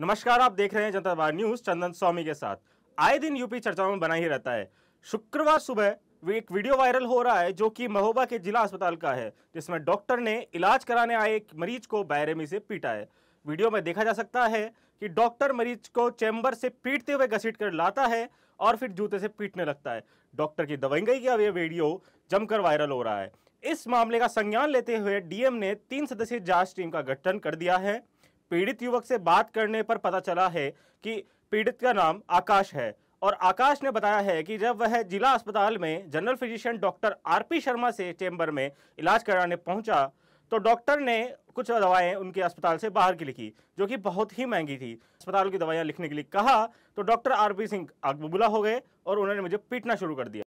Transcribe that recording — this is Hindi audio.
नमस्कार आप देख रहे हैं जनता बार न्यूज चंदन स्वामी के साथ आए दिन यूपी चर्चाओं में बना ही रहता है शुक्रवार सुबह एक वीडियो वायरल हो रहा है जो कि महोबा के जिला अस्पताल का है जिसमें डॉक्टर ने इलाज कराने आए एक मरीज को बैरमी से पीटा है वीडियो में देखा जा सकता है कि डॉक्टर मरीज को चैम्बर से पीटते हुए घसीट कर लाता है और फिर जूते से पीटने लगता है डॉक्टर की दवंगई का यह वीडियो जमकर वायरल हो रहा है इस मामले का संज्ञान लेते हुए डीएम ने तीन सदस्यीय जांच टीम का गठन कर दिया है पीड़ित युवक से बात करने पर पता चला है कि पीड़ित का नाम आकाश है और आकाश ने बताया है कि जब वह जिला अस्पताल में general physician doctor RP Sharma से चैम्बर में इलाज कराने पहुंचा तो डॉक्टर ने कुछ दवाएं उनके अस्पताल से बाहर की लिखी जो कि बहुत ही महंगी थी अस्पताल की दवाइयां लिखने के लिए कहा तो डॉक्टर आरपी सिंह आग बबूला हो गए और उन्होंने मुझे पीटना शुरू कर दिया